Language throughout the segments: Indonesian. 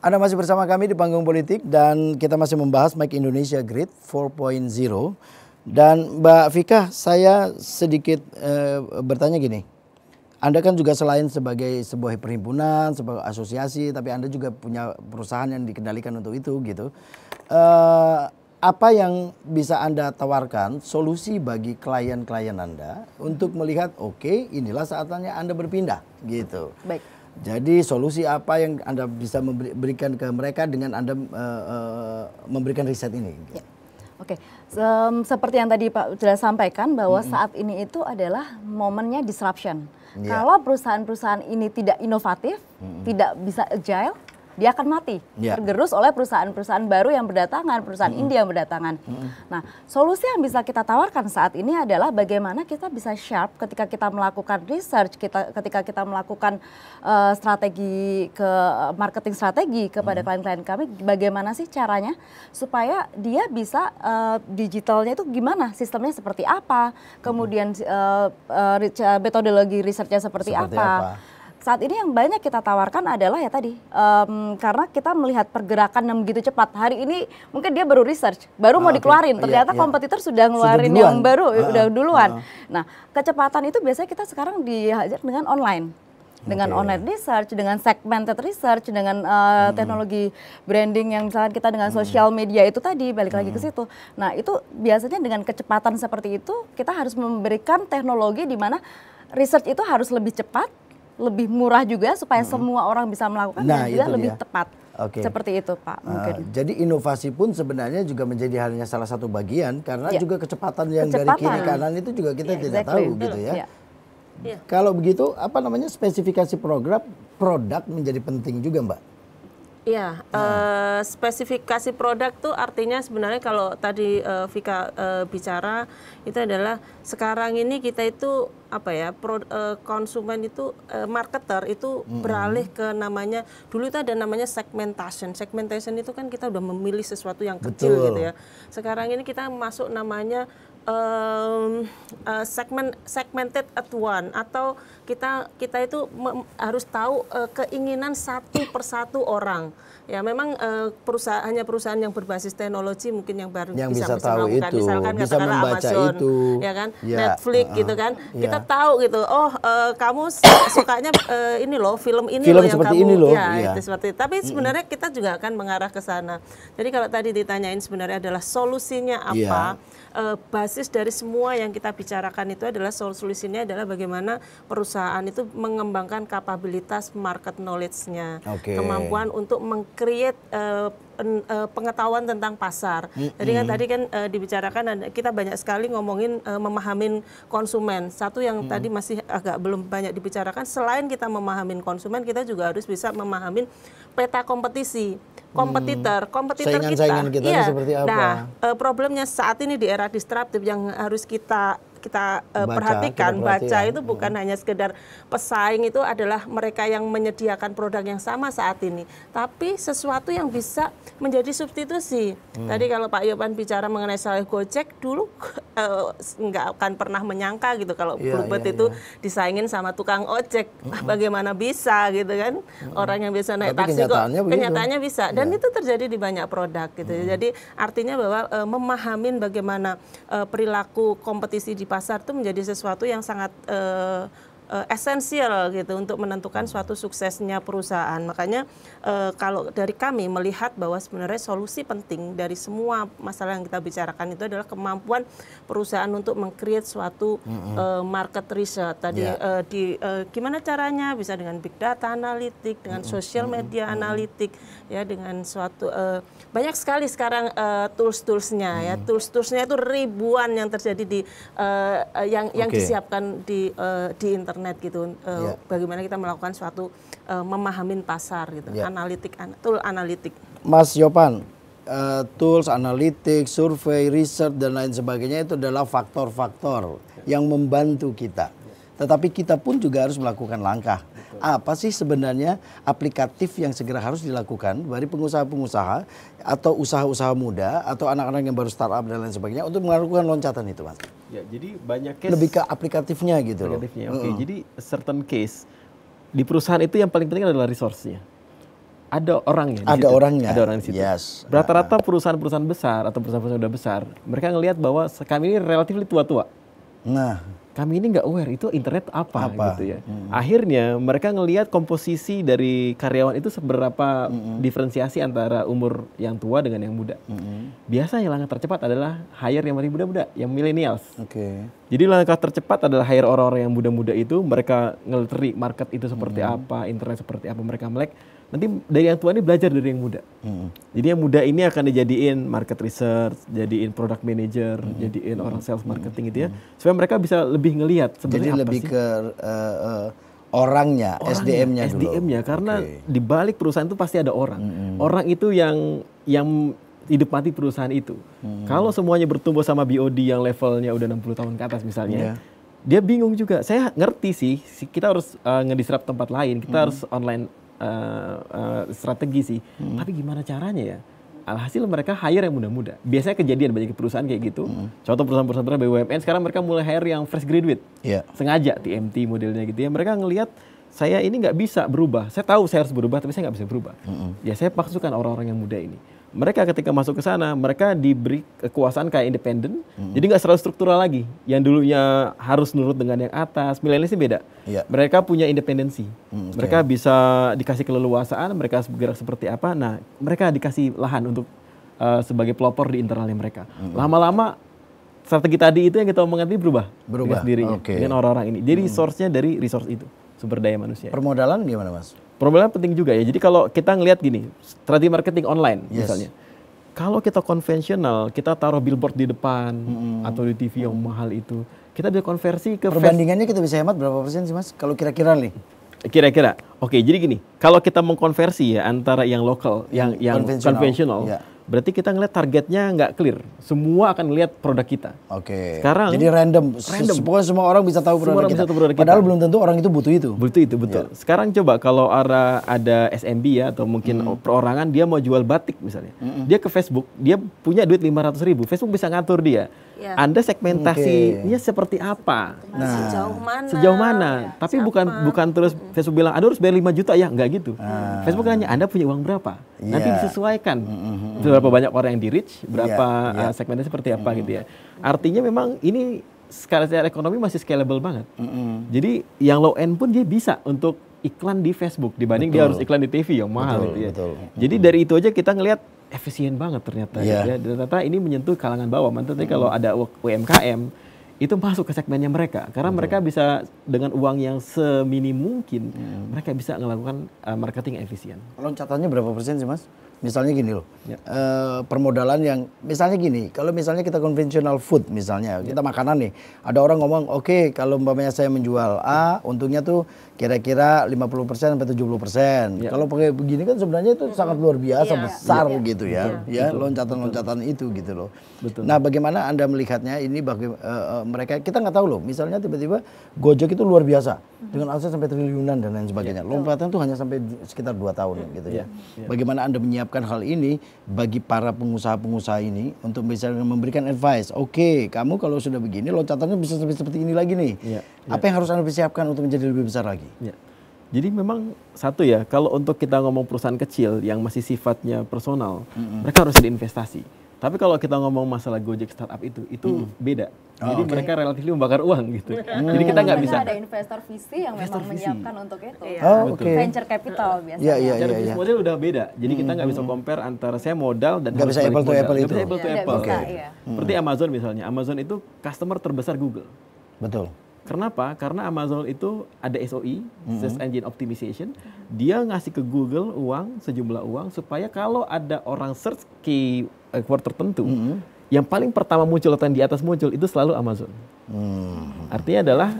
Anda masih bersama kami di panggung politik dan kita masih membahas Make Indonesia Great 4.0. Dan Mbak Vika, saya sedikit eh, bertanya gini. Anda kan juga selain sebagai sebuah perhimpunan, sebagai asosiasi, tapi Anda juga punya perusahaan yang dikendalikan untuk itu gitu. Eh, apa yang bisa Anda tawarkan solusi bagi klien-klien Anda untuk melihat oke okay, inilah saatnya Anda berpindah gitu. Baik. Jadi solusi apa yang Anda bisa memberikan ke mereka dengan Anda uh, uh, memberikan riset ini? Ya. Oke, okay. um, seperti yang tadi Pak sudah sampaikan bahwa mm -hmm. saat ini itu adalah momennya disruption. Yeah. Kalau perusahaan-perusahaan ini tidak inovatif, mm -hmm. tidak bisa agile, dia akan mati yeah. tergerus oleh perusahaan-perusahaan baru yang berdatangan, perusahaan mm -hmm. India yang berdatangan. Mm -hmm. Nah, solusi yang bisa kita tawarkan saat ini adalah bagaimana kita bisa sharp ketika kita melakukan research, kita ketika kita melakukan uh, strategi ke eh, marketing strategi kepada klien-klien kami, bagaimana sih caranya supaya dia bisa uh, digitalnya itu gimana, sistemnya seperti apa, kemudian uh, uh, metodologi researchnya seperti, seperti apa. apa saat ini yang banyak kita tawarkan adalah ya tadi um, karena kita melihat pergerakan yang begitu cepat hari ini mungkin dia baru research baru ah, mau dikeluarin iya, ternyata yeah, yeah. kompetitor sudah ngeluarin sudah yang baru uh, udah ah. duluan uh. nah kecepatan itu biasanya kita sekarang dihajar dengan online dengan okay. online research, dengan segmented research, dengan uh, hmm. teknologi branding yang misalnya kita dengan hmm. sosial media itu tadi balik hmm. lagi ke hmm. situ. Nah itu biasanya dengan kecepatan seperti itu kita harus memberikan teknologi di mana research itu harus lebih cepat lebih murah juga supaya hmm. semua orang bisa melakukan nah, dan juga lebih tepat. Okay. Seperti itu, Pak. Ah, mungkin. Uh, jadi inovasi pun sebenarnya juga menjadi halnya salah satu bagian karena yeah. juga kecepatan yang kecepatan. dari kiri kanan itu juga kita yeah, tidak exactly. tahu gitu ya. Yeah. Yeah. Kalau begitu, apa namanya spesifikasi program produk menjadi penting juga, Mbak? Ya, uh, spesifikasi produk tuh artinya sebenarnya kalau tadi uh, Vika uh, bicara itu adalah sekarang ini kita itu apa ya pro, uh, konsumen itu uh, marketer itu hmm. beralih ke namanya dulu itu ada namanya segmentation. Segmentation itu kan kita udah memilih sesuatu yang kecil Betul. gitu ya. Sekarang ini kita masuk namanya um, uh, eh, segment segmented at one atau kita kita itu harus tahu uh, keinginan satu persatu orang. Ya memang uh, eh, perusahaan hanya perusahaan yang berbasis teknologi mungkin yang baru yang bisa, bisa tahu melakukan. itu, misalkan bisa membaca Amazon, itu, ya kan, ya, Netflix uh, gitu kan. Ya. Kita tahu gitu. Oh uh, kamu sukanya uh, ini loh film ini film loh yang seperti kamu ini loh. ya, ya. Itu seperti. Tapi sebenarnya kita juga akan mengarah ke sana. Jadi kalau tadi ditanyain sebenarnya adalah solusinya apa? Ya uh, basis dari semua yang kita bicarakan itu adalah solusinya adalah bagaimana perusahaan itu mengembangkan kapabilitas market knowledge-nya, okay. kemampuan untuk meng create uh, pengetahuan tentang pasar. Jadi kan tadi kan uh, dibicarakan dan kita banyak sekali ngomongin uh, memahamin konsumen. Satu yang -hmm. tadi masih agak belum banyak dibicarakan selain kita memahamin konsumen, kita juga harus bisa memahamin peta kompetisi kompetitor, kompetitor saingan -saingan kita. kita iya. seperti apa? Nah, problemnya saat ini di era disruptif yang harus kita kita uh, baca, perhatikan kita baca ya. itu bukan hmm. hanya sekedar pesaing itu adalah mereka yang menyediakan produk yang sama saat ini, tapi sesuatu yang bisa menjadi substitusi. Hmm. Tadi kalau Pak Yopan bicara mengenai soal Gojek dulu uh, nggak akan pernah menyangka gitu kalau yeah, Bluebird iya, yeah, itu yeah. disaingin sama tukang ojek. Hmm. Bagaimana bisa gitu kan? Hmm. Orang yang biasa naik tapi taksi kenyataannya kok begitu. kenyataannya bisa dan yeah. itu terjadi di banyak produk gitu. Hmm. Jadi artinya bahwa uh, eh, memahamin bagaimana uh, perilaku kompetisi di pasar itu menjadi sesuatu yang sangat uh, uh, esensial gitu untuk menentukan suatu suksesnya perusahaan. Makanya uh, kalau dari kami melihat bahwa sebenarnya solusi penting dari semua masalah yang kita bicarakan itu adalah kemampuan perusahaan untuk mengcreate suatu mm -hmm. uh, market research tadi yeah. Ya. uh, di uh, gimana caranya bisa dengan big data analitik, dengan mm -hmm. social media mm -hmm. analitik ya dengan suatu uh, banyak sekali sekarang uh, tools-toolsnya mm -hmm. ya. Tools-toolsnya itu ribuan yang terjadi di uh, yang yang disiapkan di uh, di internet internet gitu uh, eh, yeah. bagaimana kita melakukan suatu uh, eh, memahamin pasar gitu yeah. analitik an tool analitik Mas Yopan uh, tools analitik survei riset dan lain sebagainya itu adalah faktor-faktor iya. yang membantu kita tetapi kita pun juga harus melakukan langkah apa sih sebenarnya aplikatif yang segera harus dilakukan dari pengusaha-pengusaha atau usaha-usaha muda atau anak-anak yang baru startup dan lain sebagainya untuk melakukan loncatan itu mas? Ya jadi banyak case lebih ke aplikatifnya gitu aplikatifnya, Oke, okay. mm. jadi certain case di perusahaan itu yang paling penting adalah resource-nya. Ada orangnya. Ada orangnya. Ada orang di situ. Yes. Rata-rata ah. perusahaan-perusahaan besar atau perusahaan-perusahaan udah besar, mereka ngelihat bahwa kami ini relatif tua-tua. Nah, kami ini nggak aware itu internet apa, apa? gitu ya. Hmm. Akhirnya mereka ngelihat komposisi dari karyawan itu seberapa hmm. diferensiasi antara umur yang tua dengan yang muda. Hmm. Biasanya langkah tercepat adalah hire yang masih muda-muda, yang millennials. Oke. Okay. Jadi langkah tercepat adalah hire orang-orang yang muda-muda itu, mereka ngeltri market itu seperti hmm. apa, internet seperti apa, mereka melek nanti dari yang tua ini belajar dari yang muda. Hmm. Jadi yang muda ini akan dijadiin market research, jadiin product manager, hmm. jadiin hmm. orang sales marketing hmm. gitu ya. Hmm. Supaya mereka bisa lebih ngelihat sebenarnya Jadi lebih ke uh, uh, orangnya, SDM-nya SDM dulu. SDM-nya karena okay. di balik perusahaan itu pasti ada orang. Hmm. Orang itu yang yang hidup mati perusahaan itu. Hmm. Kalau semuanya bertumbuh sama BOD yang levelnya udah 60 tahun ke atas misalnya. Yeah dia bingung juga. Saya ngerti sih, kita harus uh, ngedisrupt tempat lain, kita hmm. harus online uh, strategi sih. Hmm. Tapi gimana caranya ya? Alhasil mereka hire yang muda-muda. Biasanya kejadian banyak perusahaan kayak gitu. Hmm. Contoh perusahaan-perusahaan BUMN sekarang mereka mulai hire yang fresh graduate. Yeah. Sengaja TMT modelnya gitu ya. Mereka ngelihat saya ini nggak bisa berubah. Saya tahu saya harus berubah, tapi saya nggak bisa berubah. -hmm. Ya saya paksukan orang-orang yang muda ini mereka ketika masuk ke sana mereka diberi kekuasaan kayak independen hmm. jadi nggak selalu struktural lagi yang dulunya harus nurut dengan yang atas milenialnya beda yeah. mereka punya independensi hmm, okay. mereka bisa dikasih keleluasaan mereka bergerak seperti apa nah mereka dikasih lahan untuk uh, sebagai pelopor di internalnya mereka hmm. lama-lama strategi tadi itu yang kita omongkan tadi berubah berubah sendiri sendirinya okay. dengan orang-orang ini jadi hmm. source-nya dari resource itu sumber daya manusia permodalan gimana mas Problemnya penting juga ya. Jadi kalau kita ngelihat gini, strategi marketing online yes. misalnya. Kalau kita konvensional, kita taruh billboard di depan hmm. atau di TV yang mahal itu, kita bisa konversi ke perbandingannya kita bisa hemat berapa persen sih Mas? Kalau kira-kira nih. Kira-kira. Oke, jadi gini, kalau kita mengkonversi ya antara yang lokal, yang yang konvensional, ya berarti kita ngeliat targetnya nggak clear. Semua akan ngeliat produk kita. Oke. Okay. Sekarang jadi random. Random. Pokoknya semua orang bisa tahu produk, kita. Bisa tahu produk kita. Padahal belum tentu orang itu butuh itu. Butuh itu betul. Yeah. Sekarang coba kalau ada ada SMB ya atau mungkin mm. perorangan dia mau jual batik misalnya, mm -mm. dia ke Facebook, dia punya duit 500 ribu, Facebook bisa ngatur dia yeah. Anda segmentasinya okay. seperti apa? Nah, sejauh mana? Sejauh mana? Ya, Tapi siapa? bukan bukan terus Facebook bilang Anda harus bayar 5 juta ya, enggak gitu. Ah. Facebook nanya Anda punya uang berapa? Yeah. Nanti disesuaikan. Hmm. Berapa banyak orang yang di reach, iya, berapa yeah. Yeah. Uh, segmentasi seperti apa hmm. gitu ya. Artinya memang ini skala ekonomi masih scalable banget. Mm -hmm. Jadi yang low end pun dia bisa untuk iklan di Facebook dibanding betul. dia harus iklan di TV yang mahal betul, gitu ya. Betul. Jadi dari itu aja kita ngelihat efisien banget ternyata yeah. Iya. ya. Dan ternyata ini menyentuh kalangan bawah. Mantap mm. kalau ada UMKM itu masuk ke segmennya mereka karena betul. mereka bisa dengan uang yang semini mungkin hmm. mereka bisa melakukan uh, marketing efisien. Loncatannya berapa persen sih Mas? Misalnya gini loh, ya. uh, permodalan yang misalnya gini, kalau misalnya kita konvensional food misalnya, ya. kita makanan nih, ada orang ngomong, oke okay, kalau umpamanya saya menjual A, ya. untungnya tuh kira-kira 50% sampai 70%. persen. Ya. Kalau pakai begini kan sebenarnya itu sangat luar biasa, ya. besar ya. gitu ya. Ya, loncatan-loncatan itu gitu loh. Betul. Nah, bagaimana Anda melihatnya ini bagi uh, mereka kita nggak tahu loh, misalnya tiba-tiba Gojek itu luar biasa mm-hmm. dengan aset sampai triliunan dan lain sebagainya. Ya. Lompatan tuh hanya sampai sekitar dua tahun ya. gitu ya. Bagaimana Anda menyiapkan menerapkan hal ini bagi para pengusaha-pengusaha ini untuk bisa memberikan advice. Oke, okay, kamu kalau sudah begini loncatannya bisa seperti ini lagi nih. Ya, ya. Apa yang harus Anda persiapkan untuk menjadi lebih besar lagi? Ya. Jadi memang satu ya, kalau untuk kita ngomong perusahaan kecil yang masih sifatnya personal, mm -hmm. mereka harus ada investasi tapi kalau kita ngomong masalah Gojek startup itu, itu hmm. beda. Oh, Jadi okay. mereka relatif membakar uang gitu. Hmm. Jadi kita nggak bisa. Ada investor visi yang investor memang visi. menyiapkan untuk itu. Iya. Oh, Oh, okay. Venture capital iya, biasanya. Iya, iya, iya, model udah beda. Jadi hmm. kita nggak bisa hmm. compare antara saya modal dan nggak bisa apple to apple itu. bisa apple to iya, apple. Bisa, okay. Hmm. Seperti Amazon misalnya. Amazon itu customer terbesar Google. Betul. Kenapa? Karena Amazon itu ada SOI, mm-hmm. E, search Engine Optimization. Dia ngasih ke Google uang, sejumlah uang, supaya kalau ada orang search key keyword tertentu, mm -hmm. yang paling pertama muncul atau yang di atas muncul itu selalu Amazon. Mm. Artinya adalah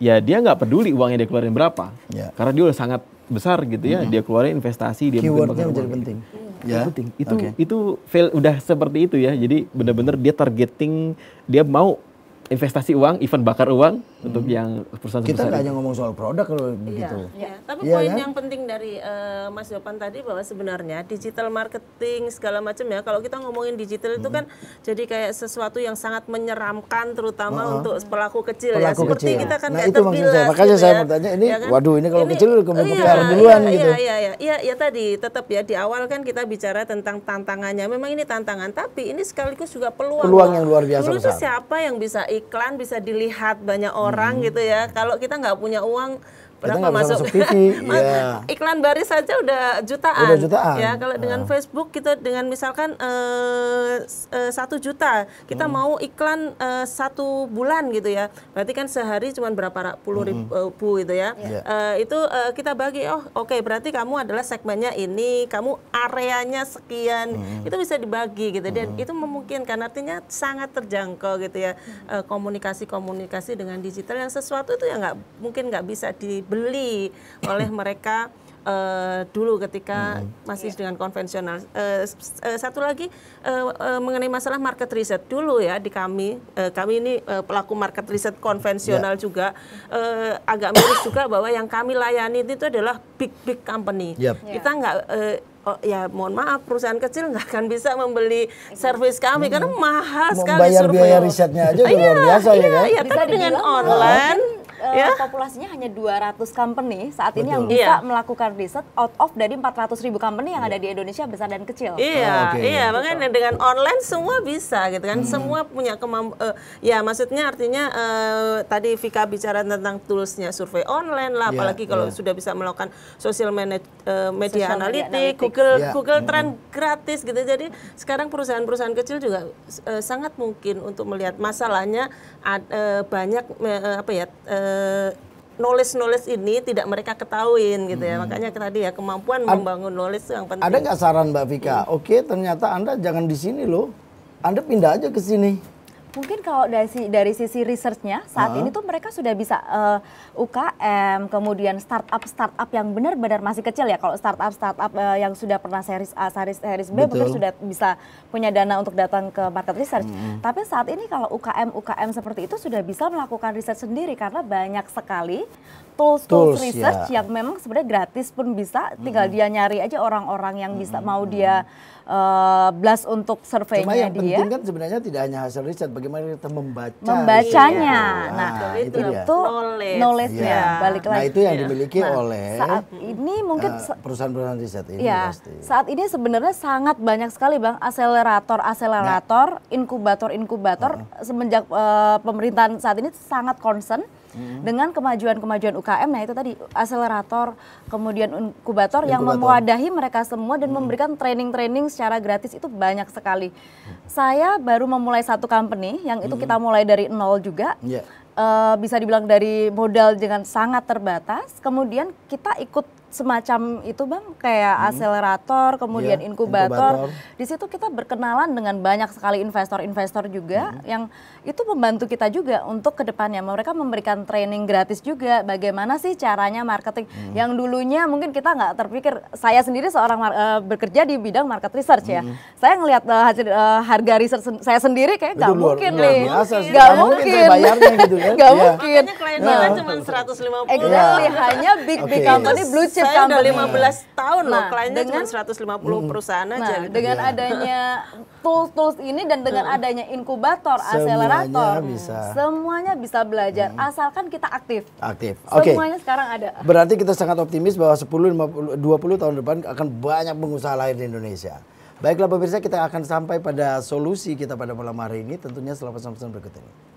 ya dia nggak peduli uangnya dia keluarin berapa, yeah. karena dia udah sangat besar gitu ya, mm -hmm. dia keluarin investasi, dia keywordnya menjadi penting. Iya. Ya. Itu okay. itu fail, udah seperti itu ya. Jadi benar-benar dia targeting, dia mau investasi uang, event bakar uang hmm. untuk yang perusahaan Kita nggak hanya ngomong soal produk kalau iya, begitu. Iya, ya. tapi ya, poin kan? yang penting dari uh, Mas Yopan tadi bahwa sebenarnya digital marketing segala macam ya, kalau kita ngomongin digital hmm. itu kan jadi kayak sesuatu yang sangat menyeramkan terutama uh -huh. untuk pelaku kecil ya. pelaku ya. Seperti kecil. kita kan nah, itu terbilas, saya. Makanya gitu saya bertanya ya. ini, ya kan? waduh ini kalau ini, kecil kemungkinan iya, iya, duluan iya, gitu. Iya, iya, iya, iya, ya tadi tetap ya di awal kan kita bicara tentang tantangannya. Memang ini tantangan, tapi ini sekaligus juga peluang. Peluang yang luar biasa Dulu besar. siapa yang bisa iklan bisa dilihat banyak orang hmm. gitu ya. Kalau kita nggak punya uang Berapa kita masuk, masuk TV. yeah. Iklan baris saja udah jutaan. Udah jutaan. Ya kalau dengan uh. Facebook kita gitu, dengan misalkan eh, eh, satu uh, uh, juta, kita hmm. mau iklan uh, satu bulan gitu ya. Berarti kan sehari cuma berapa puluh ribu, hmm. ribu gitu ya. Yeah. Iya. Uh, itu uh, kita bagi. Oh oke okay, berarti kamu adalah segmennya ini, kamu areanya sekian. Hmm. Itu bisa dibagi gitu dan hmm. itu memungkinkan. Artinya sangat terjangkau gitu ya komunikasi-komunikasi uh, dengan digital yang sesuatu itu ya nggak mungkin nggak bisa di dibeli oleh mereka uh, dulu ketika hmm. masih yeah. dengan konvensional. Uh, uh, satu lagi uh, uh, mengenai masalah market research dulu ya di kami, uh, kami ini uh, pelaku market research konvensional yeah. juga uh, agak miris juga bahwa yang kami layani itu adalah big big company. Yep. Iya. Yeah. Kita nggak uh, oh ya mohon maaf perusahaan kecil nggak akan bisa membeli iya. servis kami hmm. karena mahal Membayar sekali survei. biaya risetnya aja iya, luar biasa ya kan. Iya, tapi dengan online uh, eh, yeah. populasinya hanya 200 company saat ini Betul. yang bisa yeah. melakukan riset out of dari 400 ribu company yang ada di Indonesia besar dan kecil. Iya, yeah. oh, okay. iya, gitu. makanya dengan online semua bisa gitu kan. Hmm. Semua punya kemampuan uh, eh, ya maksudnya artinya uh, tadi Vika bicara tentang toolsnya survei online lah yeah, apalagi kalau yeah. sudah bisa melakukan social manage, uh, media analitik, Google yeah. Google mm. Trend gratis gitu. Jadi sekarang perusahaan-perusahaan kecil juga uh, sangat mungkin untuk melihat masalahnya uh, banyak uh, apa ya uh, eh, knowledge-knowledge ini tidak mereka ketahuin gitu ya. Hmm. Makanya tadi ya kemampuan Ad, membangun knowledge itu yang penting. Ada nggak saran Mbak Vika? Hmm. Oke, ternyata Anda jangan di sini loh. Anda pindah aja ke sini. Mungkin kalau dari dari sisi researchnya saat uh ini tuh mereka sudah bisa uh, eh, UKM, kemudian startup startup yang benar-benar masih kecil ya. Kalau startup startup uh, yang sudah pernah series A, eh, series series B mungkin sudah bisa punya dana untuk datang ke market research. Hmm. Tapi saat ini kalau UKM UKM seperti itu sudah bisa melakukan riset sendiri karena banyak sekali tools tools, tools research ya. yang memang sebenarnya gratis pun bisa tinggal hmm. dia nyari aja orang-orang yang bisa hmm. mau dia uh, blast untuk surveinya dia. Cuma yang dia. penting kan sebenarnya tidak hanya hasil riset, bagaimana kita membaca. Membacanya. Iya. Nah, nah itu, itu, itu knowledge-nya. Ya. Balik nah, lagi. Nah itu yang iya. dimiliki nah, oleh saat ini mungkin eh, perusahaan-perusahaan riset ini ya, pasti. Saat ini sebenarnya sangat banyak sekali bang akselerator-akselerator, nah. inkubator-inkubator uh -huh. semenjak uh, pemerintahan saat ini sangat concern Mm-hmm. Dengan kemajuan-kemajuan UKM, nah itu tadi akselerator, kemudian inkubator, yang mewadahi mereka semua dan hmm. memberikan training-training secara gratis itu banyak sekali. Hmm. Saya baru memulai satu company yang itu hmm. kita mm-hmm. mulai dari nol juga. Yeah. Iya. Uh, bisa dibilang dari modal dengan sangat terbatas. Kemudian kita ikut semacam itu bang kayak hmm. akselerator kemudian yeah, inkubator. inkubator di situ kita berkenalan dengan banyak sekali investor-investor juga hmm. yang itu membantu kita juga untuk kedepannya mereka memberikan training gratis juga bagaimana sih caranya marketing hmm. yang dulunya mungkin kita nggak terpikir saya sendiri seorang uh, bekerja di bidang market research ya hmm. saya ngelihat uh, hasil eh, harga research sen saya sendiri kayak nggak mungkin nih nggak mungkin nggak mungkin, gitu ya. Iya. mungkin. makanya nah. cuma 150 exactly yeah. hanya big okay. big company blue chip Iya, saya company. udah 15 tahun nah, loh, kliennya dengan, cuma 150 perusahaan nah, aja. Gitu. Dengan iya. adanya tools-tools ini dan dengan hmm. adanya inkubator, semuanya akselerator, bisa. semuanya bisa belajar hmm. asalkan kita aktif. Aktif. Okay. Semuanya sekarang ada. Berarti kita sangat optimis bahwa 10 50 20 tahun depan akan banyak pengusaha lain di Indonesia. Baiklah pemirsa, kita akan sampai pada solusi kita pada malam hari ini tentunya setelah pesan-pesan berikut ini.